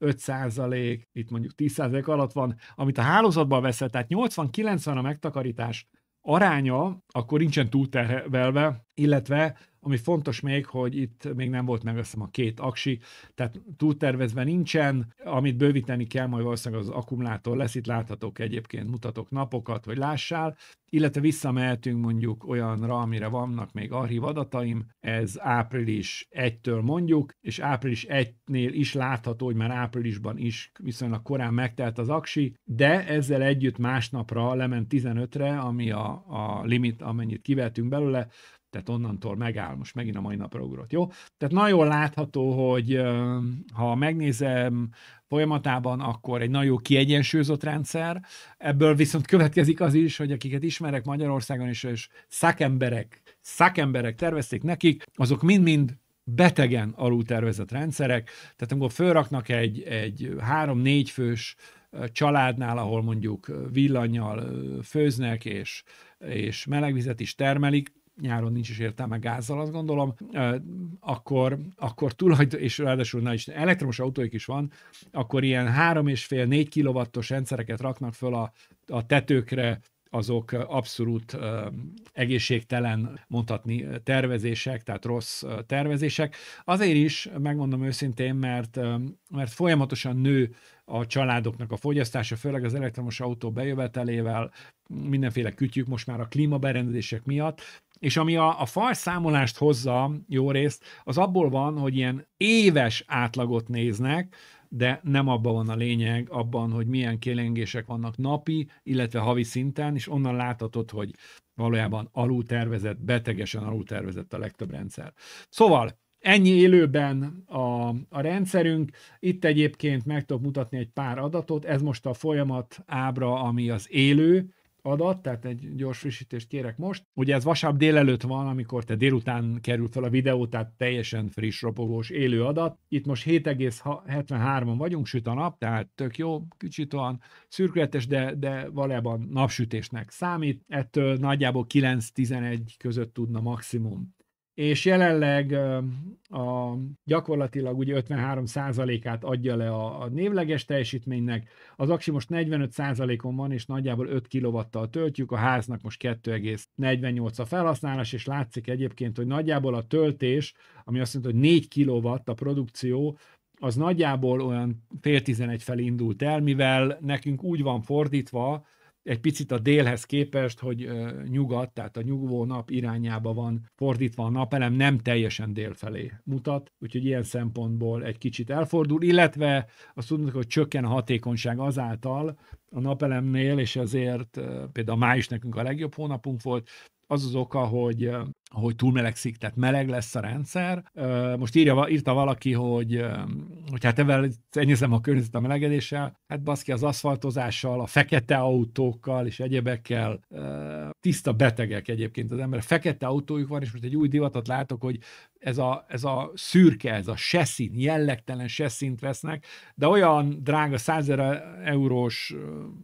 5%, itt mondjuk 10% alatt van, amit a hálózatban veszel, tehát 80-90 a megtakarítás aránya, akkor nincsen túlterhelve, illetve ami fontos még, hogy itt még nem volt meg azt hiszem a két aksi, tehát túltervezve nincsen, amit bővíteni kell, majd valószínűleg az akkumulátor lesz, itt láthatok egyébként, mutatok napokat, hogy lássál, illetve visszamehetünk mondjuk olyanra, amire vannak még archív adataim, ez április 1-től mondjuk, és április 1-nél is látható, hogy már áprilisban is viszonylag korán megtelt az aksi, de ezzel együtt másnapra lement 15-re, ami a, a limit, amennyit kivettünk belőle, tehát onnantól megáll, most megint a mai napra ugrott, jó? Tehát nagyon látható, hogy ha megnézem folyamatában, akkor egy nagyon kiegyensúlyozott rendszer. Ebből viszont következik az is, hogy akiket ismerek Magyarországon is, és szakemberek, szakemberek tervezték nekik, azok mind-mind betegen alultervezett rendszerek. Tehát amikor fölraknak egy, egy három-négy fős családnál, ahol mondjuk villanyjal főznek, és, és melegvizet is termelik, nyáron nincs is értelme gázzal, azt gondolom, akkor, akkor tulajdon, és ráadásul na is, elektromos autóik is van, akkor ilyen 3,5-4 kilovattos rendszereket raknak föl a, a tetőkre, azok abszolút egészségtelen mondhatni tervezések, tehát rossz tervezések. Azért is, megmondom őszintén, mert, mert folyamatosan nő a családoknak a fogyasztása, főleg az elektromos autó bejövetelével, mindenféle kütyük most már a klímaberendezések miatt, és ami a, a fal számolást hozza jó részt, az abból van, hogy ilyen éves átlagot néznek, de nem abban van a lényeg, abban, hogy milyen kélengések vannak napi, illetve havi szinten, és onnan láthatod, hogy valójában alultervezett, betegesen alultervezett a legtöbb rendszer. Szóval ennyi élőben a, a rendszerünk. Itt egyébként meg tudok mutatni egy pár adatot. Ez most a folyamat ábra, ami az élő, adat, tehát egy gyors frissítést kérek most. Ugye ez vasárnap délelőtt van, amikor te délután kerül fel a videó, tehát teljesen friss, ropogós, élő adat. Itt most 7,73-on vagyunk, süt a nap, tehát tök jó, kicsit olyan szürkületes, de, de valójában napsütésnek számít. Ettől nagyjából 9-11 között tudna maximum és jelenleg a, gyakorlatilag ugye 53%-át adja le a, a névleges teljesítménynek, az aksi most 45%-on van, és nagyjából 5 kw töltjük, a háznak most 2,48 a felhasználás, és látszik egyébként, hogy nagyjából a töltés, ami azt jelenti, hogy 4 kW a produkció, az nagyjából olyan fél tizenegy felé indult el, mivel nekünk úgy van fordítva, egy picit a délhez képest, hogy nyugat, tehát a nyugvó nap irányába van fordítva a napelem, nem teljesen dél felé mutat, úgyhogy ilyen szempontból egy kicsit elfordul, illetve azt tudjuk, hogy csökken a hatékonyság azáltal a napelemnél, és ezért például május nekünk a legjobb hónapunk volt, az az oka, hogy hogy túlmelegszik, tehát meleg lesz a rendszer. Most írja, írta valaki, hogy, hogy hát ezzel enyészem a környezet a melegedéssel, hát baszki az aszfaltozással, a fekete autókkal és egyebekkel, tiszta betegek egyébként az ember. Fekete autójuk van, és most egy új divatot látok, hogy ez a, ez a szürke, ez a seszint, jellegtelen seszint vesznek, de olyan drága 100 eurós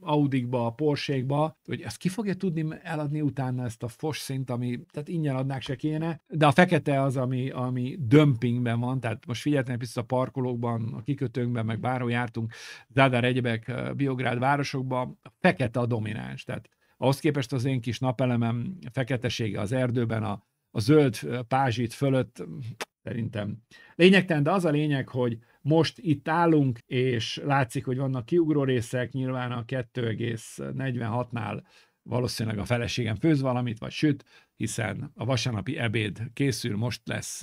Audikba, Porsche-kba, hogy ezt ki fogja tudni eladni utána ezt a szint, ami tehát ingyen adná zónáknak se kéne, de a fekete az, ami, ami dömpingben van, tehát most figyeltem vissza a parkolókban, a kikötőnkben, meg bárhol jártunk, Zádár egyebek, eh, Biográd városokban, a fekete a domináns, tehát ahhoz képest az én kis napelemem feketesége az erdőben, a, a zöld eh, pázsit fölött, szerintem lényegtelen, de az a lényeg, hogy most itt állunk, és látszik, hogy vannak kiugró részek, nyilván a 2,46-nál valószínűleg a feleségem főz valamit, vagy süt, hiszen a vasárnapi ebéd készül, most lesz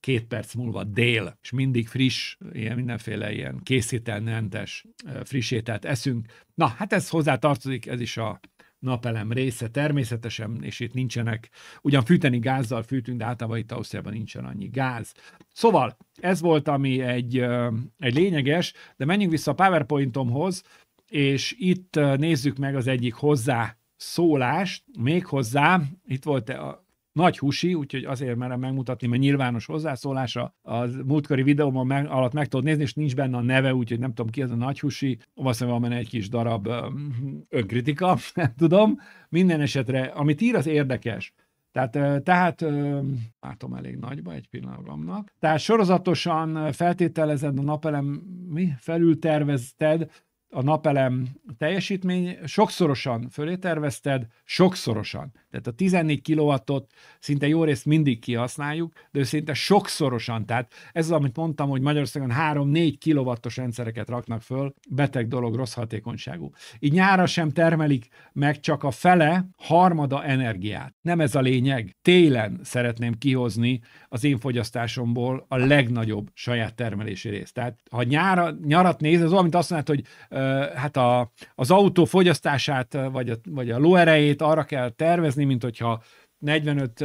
két perc múlva dél, és mindig friss, ilyen mindenféle ilyen készítelmentes friss ételt eszünk. Na, hát ez hozzá tartozik, ez is a napelem része természetesen, és itt nincsenek, ugyan fűteni gázzal fűtünk, de általában itt Ausztriában nincsen annyi gáz. Szóval ez volt, ami egy, egy lényeges, de menjünk vissza a PowerPointomhoz, és itt nézzük meg az egyik hozzá szólást, méghozzá itt volt a nagy husi, úgyhogy azért merem megmutatni, mert nyilvános hozzászólása az múltkori videóban meg, alatt meg tudod nézni, és nincs benne a neve, úgyhogy nem tudom ki az a nagy husi, valószínűleg van benne egy kis darab önkritika, nem tudom. Minden esetre, amit ír, az érdekes. Tehát, tehát látom elég nagyba egy pillanatomnak. Tehát sorozatosan feltételezed a napelem, mi? Felültervezted a napelem teljesítmény sokszorosan fölé tervezted, sokszorosan. Tehát a 14 kilovattot szinte jó részt mindig kihasználjuk, de szinte sokszorosan. Tehát ez az, amit mondtam, hogy Magyarországon 3-4 kilovattos rendszereket raknak föl, beteg dolog, rossz hatékonyságú. Így nyára sem termelik meg csak a fele, harmada energiát. Nem ez a lényeg. Télen szeretném kihozni az én fogyasztásomból a legnagyobb saját termelési részt. Tehát ha nyára, nyarat néz, az, olyan, mint azt mondod, hogy hát a, az autó fogyasztását, vagy a, vagy a lóerejét arra kell tervezni, mint hogyha 45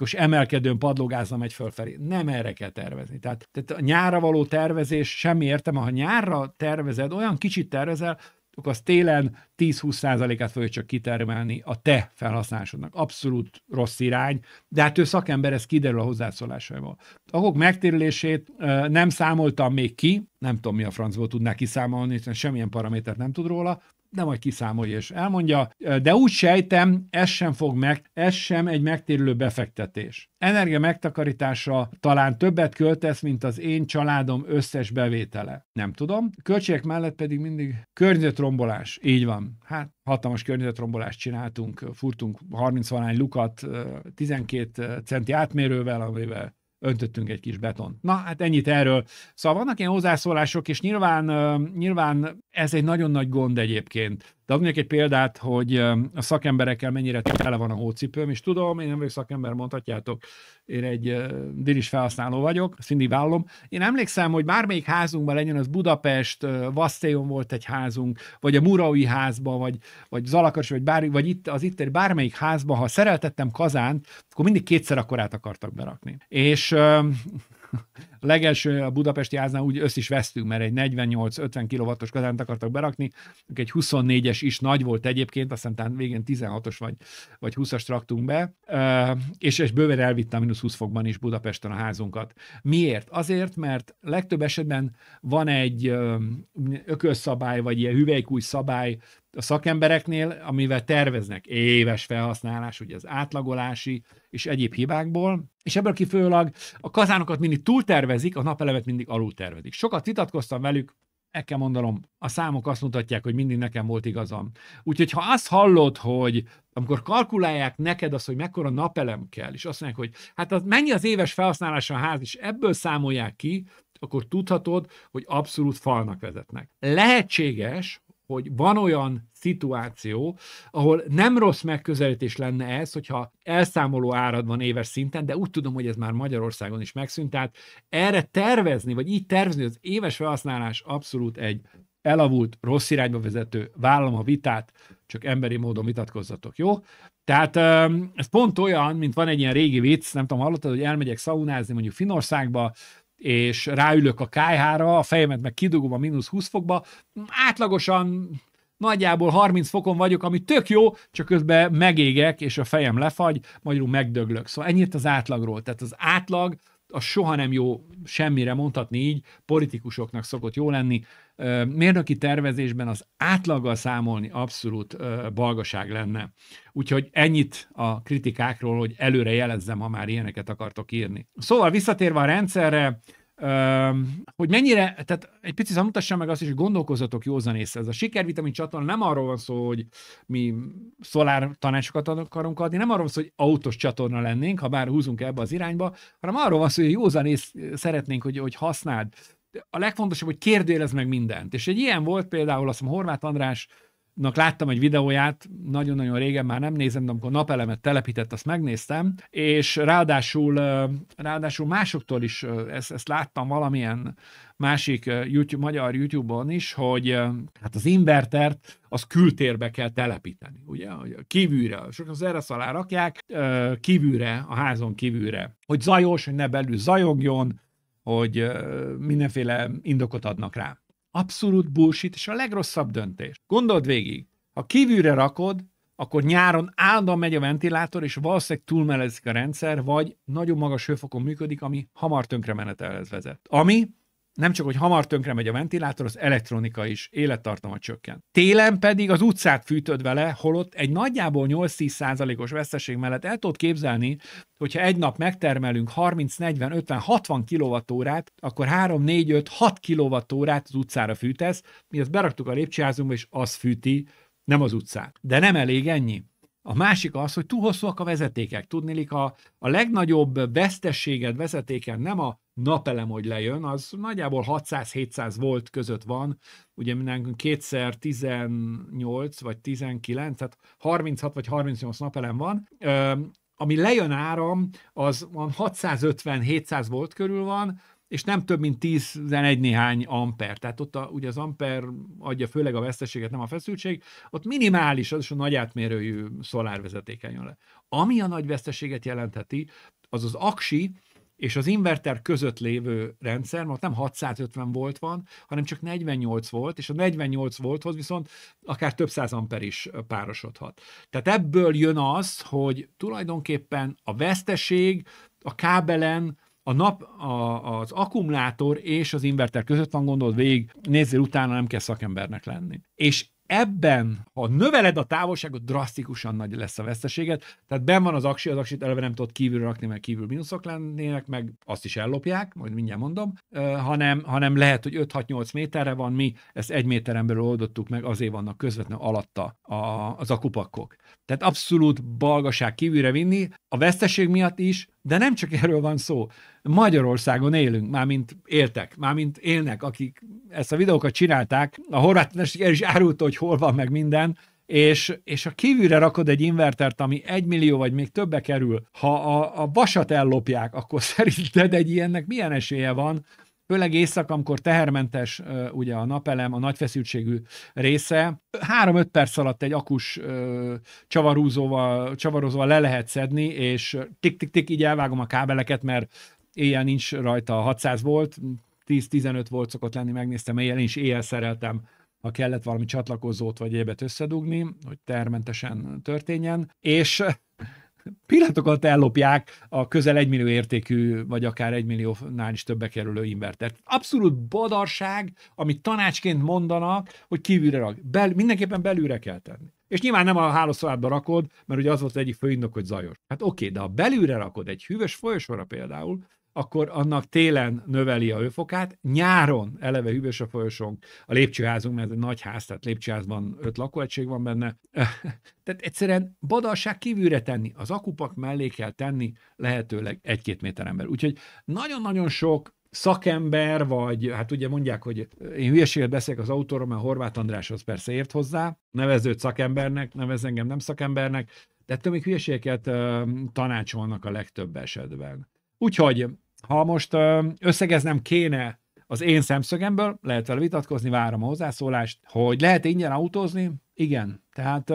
os emelkedőn padlógázzal megy fölfelé. Nem erre kell tervezni. Tehát, tehát a nyárra való tervezés sem értem, ha nyárra tervezed, olyan kicsit tervezel, akkor az télen 10-20%-át fogja csak kitermelni a te felhasználásodnak. Abszolút rossz irány, de hát ő szakember, ez kiderül a hozzászólásaival. Akok megtérülését nem számoltam még ki, nem tudom mi a francból tudná kiszámolni, hiszen semmilyen paramétert nem tud róla, de majd kiszámolja és elmondja. De úgy sejtem, ez sem fog meg, ez sem egy megtérülő befektetés. Energia megtakarítása talán többet költesz, mint az én családom összes bevétele. Nem tudom. Költségek mellett pedig mindig környezetrombolás. Így van. Hát hatalmas környezetrombolást csináltunk, furtunk 30 valány lukat 12 centi átmérővel, amivel öntöttünk egy kis beton. Na, hát ennyit erről. Szóval vannak ilyen hozzászólások, és nyilván, nyilván ez egy nagyon nagy gond egyébként, de adnék egy példát, hogy a szakemberekkel mennyire tele van a hócipőm, és tudom, én nem vagyok szakember, mondhatjátok, én egy dinis felhasználó vagyok, ezt mindig vállom. Én emlékszem, hogy bármelyik házunkban legyen, az Budapest, Vasztéjon volt egy házunk, vagy a Muraui házban, vagy, vagy Zalakas, vagy, bár, vagy itt, az itt bármelyik házban, ha szereltettem kazánt, akkor mindig kétszer akkorát akartak berakni. És legelső a budapesti háznál úgy össz is vesztünk, mert egy 48-50 kW-os kazánt akartak berakni, egy 24-es is nagy volt egyébként, aztán talán végén 16-os vagy, vagy 20-as traktunk be, és, és bőven elvittem mínusz 20 fokban is Budapesten a házunkat. Miért? Azért, mert legtöbb esetben van egy ökölszabály, vagy ilyen hüvelykúj szabály, a szakembereknél, amivel terveznek éves felhasználás, ugye az átlagolási és egyéb hibákból, és ebből kifőleg a kazánokat mindig túl tervezik, a napelemet mindig alul tervezik. Sokat vitatkoztam velük, el kell mondanom, a számok azt mutatják, hogy mindig nekem volt igazam. Úgyhogy ha azt hallod, hogy amikor kalkulálják neked azt, hogy mekkora napelem kell, és azt mondják, hogy hát az mennyi az éves felhasználása a ház, és ebből számolják ki, akkor tudhatod, hogy abszolút falnak vezetnek. Lehetséges, hogy van olyan szituáció, ahol nem rossz megközelítés lenne ez, hogyha elszámoló árad van éves szinten, de úgy tudom, hogy ez már Magyarországon is megszűnt, tehát erre tervezni, vagy így tervezni az éves felhasználás abszolút egy elavult, rossz irányba vezető, vállam a vitát, csak emberi módon vitatkozzatok, jó? Tehát ez pont olyan, mint van egy ilyen régi vicc, nem tudom, hallottad, hogy elmegyek szaunázni mondjuk Finországba, és ráülök a kájhára, a fejemet meg kidugom a mínusz 20 fokba, átlagosan nagyjából 30 fokon vagyok, ami tök jó, csak közben megégek, és a fejem lefagy, magyarul megdöglök. Szóval ennyit az átlagról. Tehát az átlag a soha nem jó semmire mondhatni így, politikusoknak szokott jó lenni. Mérnöki tervezésben az átlaggal számolni abszolút balgaság lenne. Úgyhogy ennyit a kritikákról, hogy előre jelezzem, ha már ilyeneket akartok írni. Szóval visszatérve a rendszerre, hogy mennyire, tehát egy picit mutassam meg azt is, hogy gondolkozzatok józan észre. Ez a sikervitamin csatorna nem arról van szó, hogy mi szolár tanácsokat akarunk adni, nem arról van szó, hogy autós csatorna lennénk, ha bár húzunk ebbe az irányba, hanem arról van szó, hogy józan ész szeretnénk, hogy, hogy használd. A legfontosabb, hogy kérdőjelez meg mindent. És egy ilyen volt például, azt mondom, Horváth András láttam egy videóját, nagyon-nagyon régen már nem nézem, de amikor napelemet telepített, azt megnéztem, és ráadásul, ráadásul másoktól is ezt, ezt láttam valamilyen másik YouTube, magyar YouTube-on is, hogy hát az invertert az kültérbe kell telepíteni, ugye, kívülre, sok az erre alá rakják, kívülre, a házon kívülre, hogy zajos, hogy ne belül zajogjon, hogy mindenféle indokot adnak rá. Abszolút bullshit, és a legrosszabb döntés. Gondold végig, ha kívülre rakod, akkor nyáron állandóan megy a ventilátor, és valószínűleg túlmelezik a rendszer, vagy nagyon magas hőfokon működik, ami hamar tönkre menetelhez vezet. Ami nem csak, hogy hamar tönkre megy a ventilátor, az elektronika is, élettartama csökken. Télen pedig az utcát fűtöd vele, holott egy nagyjából 8-10 os veszteség mellett el tudod képzelni, hogyha egy nap megtermelünk 30-40-50-60 kilovatórát, akkor 3-4-5-6 kilovatórát az utcára fűtesz, mi ezt beraktuk a lépcsőházunkba, és az fűti, nem az utcát. De nem elég ennyi. A másik az, hogy túl hosszúak a vezetékek. Tudnélik, a, a legnagyobb vesztességed vezetéken nem a napelem, hogy lejön, az nagyjából 600-700 volt között van, ugye mindenkünk kétszer 18 vagy 19, tehát 36 vagy 38 napelem van, ami lejön áram, az 650-700 volt körül van, és nem több, mint 11 néhány amper. Tehát ott a, ugye az amper adja főleg a veszteséget, nem a feszültség. Ott minimális, az is a nagy átmérőjű szolárvezetéken jön le. Ami a nagy veszteséget jelentheti az az aksi, és az inverter között lévő rendszer, mert nem 650 volt van, hanem csak 48 volt, és a 48 volthoz viszont akár több száz amper is párosodhat. Tehát ebből jön az, hogy tulajdonképpen a veszteség a kábelen, a nap, a, az akkumulátor és az inverter között van, gondolod végig, nézzél utána, nem kell szakembernek lenni. És ebben, ha növeled a távolságot, drasztikusan nagy lesz a veszteséged. Tehát ben van az aksi, az aksit eleve nem tudod kívül rakni, mert kívül mínuszok lennének, meg azt is ellopják, majd mindjárt mondom, hanem, hanem lehet, hogy 5-6-8 méterre van, mi ezt egy méteren belül oldottuk meg, azért vannak közvetlenül alatta a, az kupakok. Tehát abszolút balgaság kívülre vinni, a veszteség miatt is, de nem csak erről van szó. Magyarországon élünk, mármint éltek, mármint élnek, akik ezt a videókat csinálták. A horvát el is árult, hogy hol van meg minden, és, és a kívülre rakod egy invertert, ami egy millió vagy még többe kerül, ha a, a vasat ellopják, akkor szerinted egy ilyennek milyen esélye van, főleg éjszaka, amikor tehermentes ugye a napelem, a nagy feszültségű része, 3-5 perc alatt egy akus csavarúzóval, csavarozóval le lehet szedni, és tik-tik-tik így elvágom a kábeleket, mert éjjel nincs rajta 600 volt, 10-15 volt szokott lenni, megnéztem éjjel, is éjjel szereltem ha kellett valami csatlakozót vagy egyebet összedugni, hogy termentesen történjen, és pillanatok alatt ellopják a közel egymillió értékű, vagy akár egymilliónál is többe kerülő invertert. Abszolút badarság, amit tanácsként mondanak, hogy kívülre rak. Bel, mindenképpen belülre kell tenni. És nyilván nem a hálószobába rakod, mert ugye az volt az egyik fő indok, hogy zajos. Hát oké, de ha belülre rakod egy hűvös folyosóra például, akkor annak télen növeli a hőfokát, nyáron eleve hűvös a folyosónk, a lépcsőházunk, mert ez egy nagy ház, tehát lépcsőházban öt lakóegység van benne. tehát egyszerűen badalság kívülre tenni, az akupak mellé kell tenni, lehetőleg egy-két méter ember. Úgyhogy nagyon-nagyon sok szakember, vagy hát ugye mondják, hogy én hülyeséget beszélek az autóról, mert Horváth András az persze ért hozzá, nevezőt szakembernek, nevez engem nem szakembernek, de tömik hülyeségeket uh, tanácsolnak a legtöbb esetben. Úgyhogy ha most összegeznem kéne az én szemszögemből, lehet vele vitatkozni, várom a hozzászólást, hogy lehet ingyen autózni? Igen. Tehát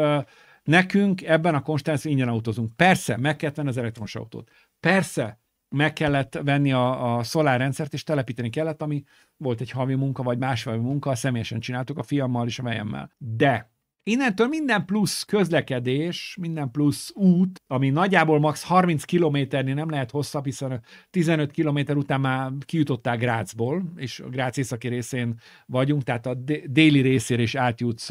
nekünk ebben a konstáció ingyen autózunk. Persze, meg kellett venni az elektromos autót. Persze, meg kellett venni a, a Solar rendszert, és telepíteni kellett, ami volt egy havi munka, vagy másfél munka, személyesen csináltuk a fiammal és a vejemmel. De Innentől minden plusz közlekedés, minden plusz út, ami nagyjából max 30 kilométernél nem lehet hosszabb, hiszen 15 kilométer után már kijutottál Grácsból, és a Grác északi részén vagyunk, tehát a déli részére is átjutsz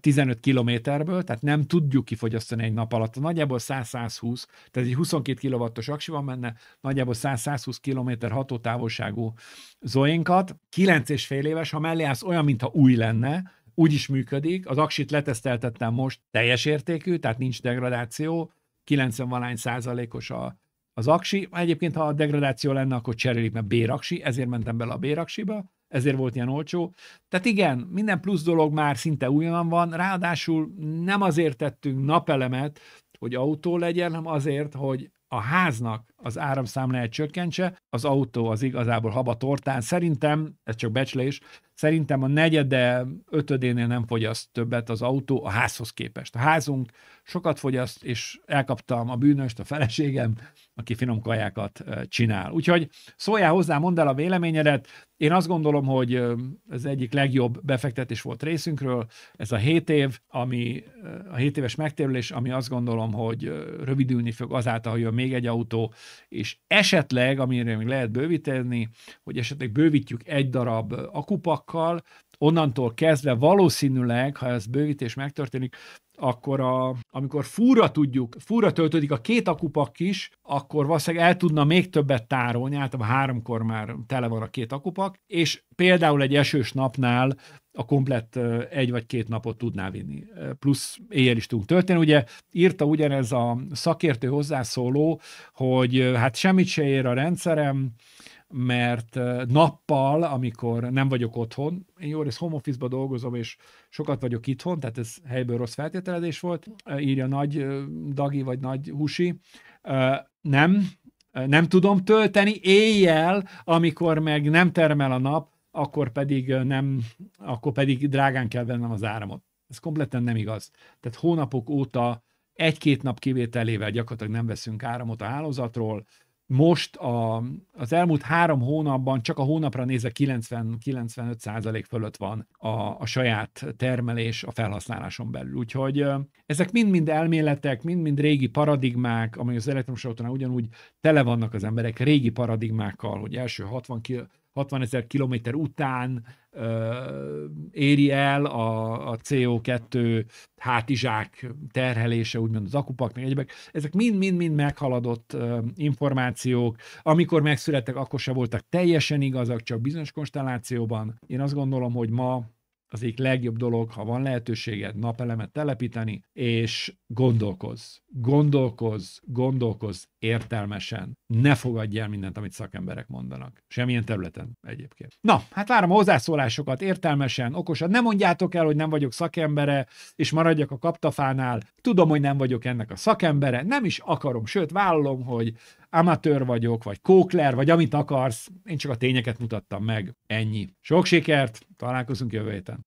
15 kilométerből, tehát nem tudjuk kifogyasztani egy nap alatt. Nagyjából 100-120, tehát egy 22 kilovattos aksi van benne, nagyjából 100-120 kilométer hatótávolságú Zoénkat. 9 és fél éves, ha mellé állsz, olyan, mintha új lenne, úgy is működik. Az aksit leteszteltettem most, teljes értékű, tehát nincs degradáció, 90 valány százalékos a, az aksi. Egyébként, ha a degradáció lenne, akkor cserélik, mert béraksi, ezért mentem bele a béraksiba, ezért volt ilyen olcsó. Tehát igen, minden plusz dolog már szinte újonnan van, ráadásul nem azért tettünk napelemet, hogy autó legyen, hanem azért, hogy a háznak az áramszámláját csökkentse, az autó az igazából haba tortán. Szerintem, ez csak becslés, szerintem a negyede, ötödénél nem fogyaszt többet az autó a házhoz képest. A házunk sokat fogyaszt, és elkaptam a bűnöst, a feleségem, aki finom kajákat csinál. Úgyhogy szóljál hozzá, mondd el a véleményedet. Én azt gondolom, hogy ez egyik legjobb befektetés volt részünkről. Ez a 7 év, ami a 7 éves megtérülés, ami azt gondolom, hogy rövidülni fog azáltal, hogy jön még egy autó, és esetleg, amire még lehet bővíteni, hogy esetleg bővítjük egy darab akupakkal, onnantól kezdve valószínűleg, ha ez bővítés megtörténik, akkor a, amikor fúra tudjuk, fúra töltődik a két akupak is, akkor valószínűleg el tudna még többet tárolni, általában háromkor már tele van a két akupak, és például egy esős napnál a komplett egy vagy két napot tudná vinni. Plusz éjjel is tudunk történni. Ugye írta ugyanez a szakértő hozzászóló, hogy hát semmit se ér a rendszerem, mert nappal, amikor nem vagyok otthon, én jó rész home office dolgozom, és sokat vagyok itthon, tehát ez helyből rossz feltételezés volt, írja nagy dagi vagy nagy husi, nem, nem tudom tölteni éjjel, amikor meg nem termel a nap, akkor pedig nem, akkor pedig drágán kell vennem az áramot. Ez kompletten nem igaz. Tehát hónapok óta egy-két nap kivételével gyakorlatilag nem veszünk áramot a hálózatról. Most a, az elmúlt három hónapban, csak a hónapra nézve 90-95% fölött van a, a saját termelés a felhasználáson belül. Úgyhogy ezek mind-mind elméletek, mind-mind régi paradigmák, amely az elektromos autónál ugyanúgy tele vannak az emberek régi paradigmákkal, hogy első 60 km 60 ezer kilométer után éri el a, a CO2 hátizsák terhelése, úgymond az meg egyebek. Ezek mind-mind-mind meghaladott információk. Amikor megszülettek, akkor se voltak teljesen igazak, csak bizonyos konstellációban. Én azt gondolom, hogy ma az egyik legjobb dolog, ha van lehetőséged napelemet telepíteni, és gondolkoz, gondolkoz, gondolkoz, értelmesen. Ne fogadj el mindent, amit szakemberek mondanak. Semmilyen területen egyébként. Na, hát várom a hozzászólásokat értelmesen, okosan. Nem mondjátok el, hogy nem vagyok szakembere, és maradjak a kaptafánál. Tudom, hogy nem vagyok ennek a szakembere, nem is akarom, sőt, vállalom, hogy amatőr vagyok, vagy kókler, vagy amit akarsz. Én csak a tényeket mutattam meg. Ennyi. Sok sikert, találkozunk jövő héten.